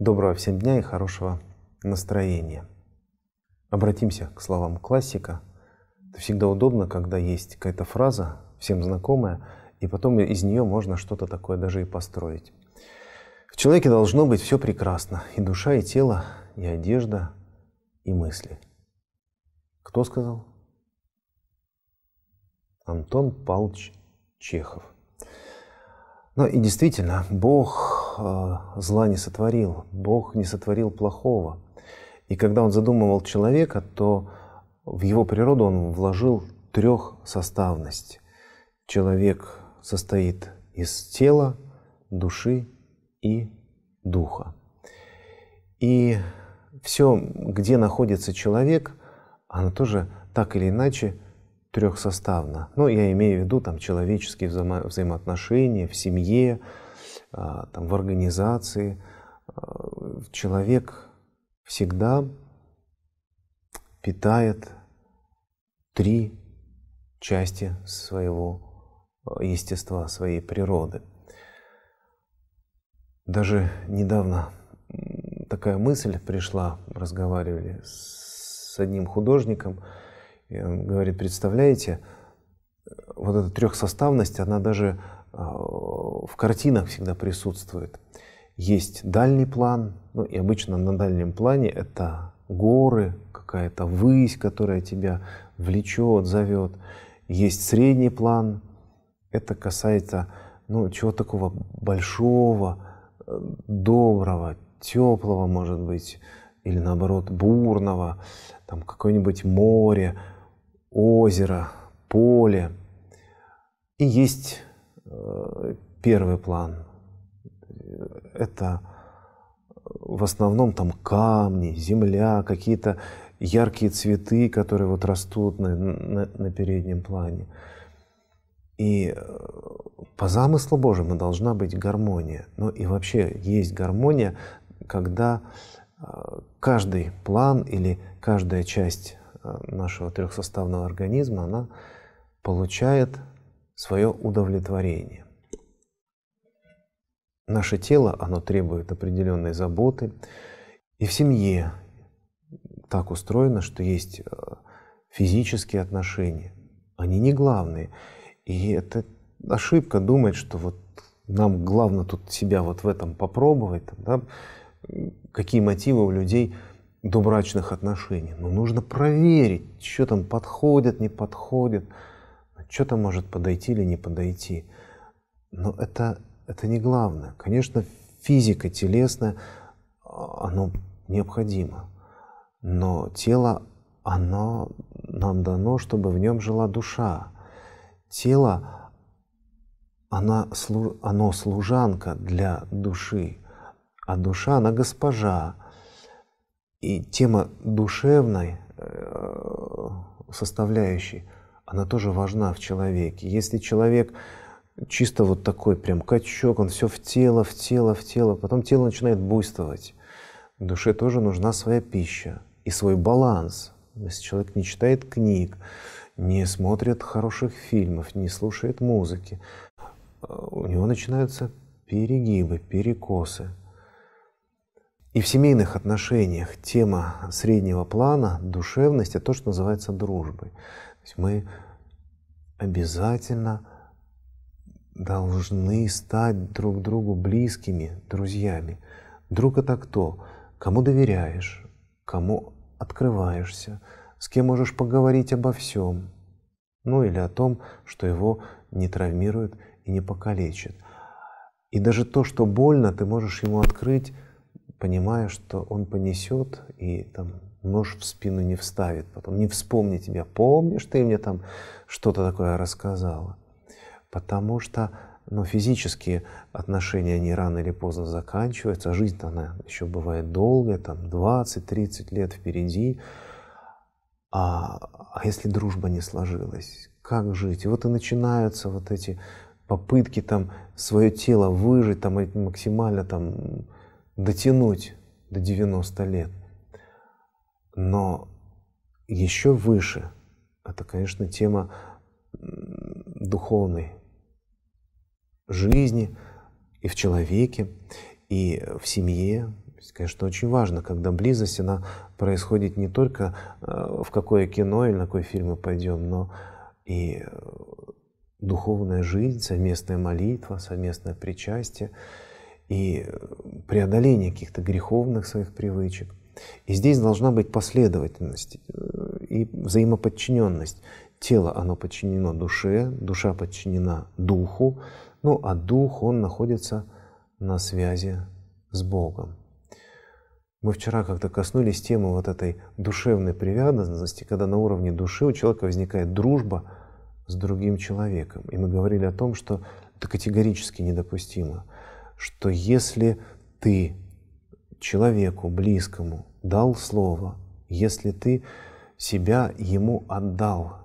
Доброго всем дня и хорошего настроения. Обратимся к словам классика. Это всегда удобно, когда есть какая-то фраза, всем знакомая, и потом из нее можно что-то такое даже и построить. В человеке должно быть все прекрасно. И душа, и тело, и одежда, и мысли. Кто сказал? Антон Павлович Чехов. Ну и действительно, Бог Э, зла не сотворил, Бог не сотворил плохого. И когда он задумывал человека, то в его природу он вложил трехсоставность. Человек состоит из тела, души и духа. И все, где находится человек, оно тоже так или иначе трехсоставно. Ну, я имею в виду там человеческие взаимоотношения в семье, а, там, в организации. А, человек всегда питает три части своего а, естества, своей природы. Даже недавно такая мысль пришла, разговаривали с одним художником, и он говорит, представляете, вот эта трехсоставность, она даже а, в картинах всегда присутствует. Есть дальний план, ну и обычно на дальнем плане это горы, какая-то высь, которая тебя влечет, зовет. Есть средний план, это касается ну, чего такого большого, э, доброго, теплого, может быть, или наоборот бурного, там какое-нибудь море, озеро, поле. И есть первый план. Это в основном там камни, земля, какие-то яркие цветы, которые вот растут на, на, на переднем плане. И э, по замыслу Божьему должна быть гармония. Ну и вообще есть гармония, когда э, каждый план или каждая часть э, нашего трехсоставного организма, она получает свое удовлетворение. Наше тело, оно требует определенной заботы. И в семье так устроено, что есть э, физические отношения. Они не главные. И это ошибка думать, что вот нам главное тут себя вот в этом попробовать, да? какие мотивы у людей до брачных отношений. Но нужно проверить, что там подходит, не подходит что-то может подойти или не подойти. Но это, это не главное. Конечно, физика телесная, а, оно необходимо. Но тело, оно нам дано, чтобы в нем жила душа. Тело, оно, оно служанка для души, а душа, она госпожа. И тема душевной э, составляющей – она тоже важна в человеке. Если человек чисто вот такой прям качок, он все в тело, в тело, в тело, потом тело начинает буйствовать. Душе тоже нужна своя пища и свой баланс. Если человек не читает книг, не смотрит хороших фильмов, не слушает музыки, э, у него начинаются перегибы, перекосы. И в семейных отношениях тема среднего плана, душевность, душевности, то, что называется дружбой мы обязательно должны стать друг другу близкими, друзьями. Друг — это кто? Кому доверяешь, кому открываешься, с кем можешь поговорить обо всем, ну или о том, что его не травмирует и не покалечит. И даже то, что больно, ты можешь ему открыть, понимая, что он понесет и там нож в спину не вставит потом, не вспомни тебя, помнишь, ты мне там что-то такое рассказала. Потому что но ну, физические отношения, они рано или поздно заканчиваются, а жизнь она еще бывает долгая, там 20-30 лет впереди. А, а если дружба не сложилась, как жить? И вот и начинаются вот эти попытки там свое тело выжить, там максимально там дотянуть до 90 лет. Но еще выше это, конечно, тема духовной жизни и в человеке, и в семье. конечно, очень важно, когда близость, она происходит не только э, в какое кино или на какой фильм мы пойдем, но и э, духовная жизнь, совместная молитва, совместное причастие и э, преодоление каких-то греховных своих привычек – и здесь должна быть последовательность э, и взаимоподчиненность. Тело, оно подчинено душе, душа подчинена духу, ну а дух, он находится на связи с Богом. Мы вчера как-то коснулись темы вот этой душевной привязанности, когда на уровне души у человека возникает дружба с другим человеком. И мы говорили о том, что это категорически недопустимо, что если ты человеку близкому дал слово, если ты себя ему отдал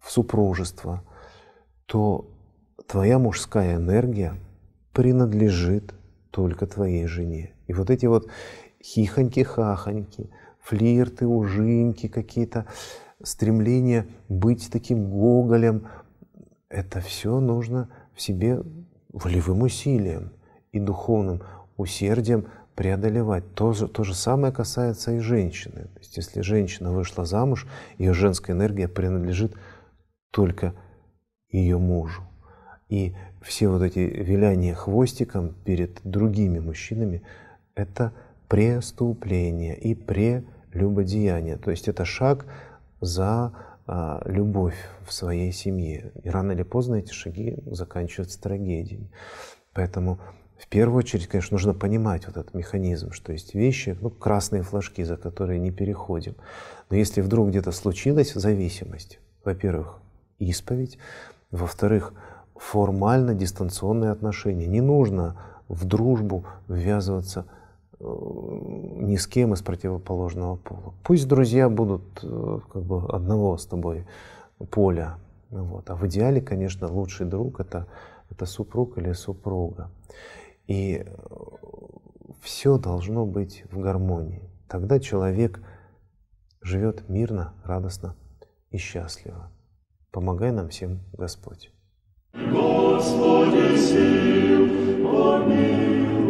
в супружество, то твоя мужская энергия принадлежит только твоей жене. И вот эти вот хихоньки-хахоньки, флирты, ужинки, какие-то стремление быть таким гоголем, это все нужно в себе волевым усилием и духовным усердием преодолевать. То же, то же самое касается и женщины. То есть, если женщина вышла замуж, ее женская энергия принадлежит только ее мужу. И все вот эти виляния хвостиком перед другими мужчинами – это преступление и прелюбодеяние. То есть это шаг за а, любовь в своей семье. И рано или поздно эти шаги заканчиваются трагедией. Поэтому в первую очередь, конечно, нужно понимать вот этот механизм, что есть вещи, ну, красные флажки, за которые не переходим. Но если вдруг где-то случилась зависимость, во-первых, исповедь, во-вторых, формально дистанционные отношения. Не нужно в дружбу ввязываться э, ни с кем из противоположного пола. Пусть друзья будут э, как бы одного с тобой поля. Вот. А в идеале, конечно, лучший друг это, это супруг или супруга. И э, все должно быть в гармонии. Тогда человек живет мирно, радостно и счастливо. Помогай нам всем, Господь. Господи, сил, помилуй.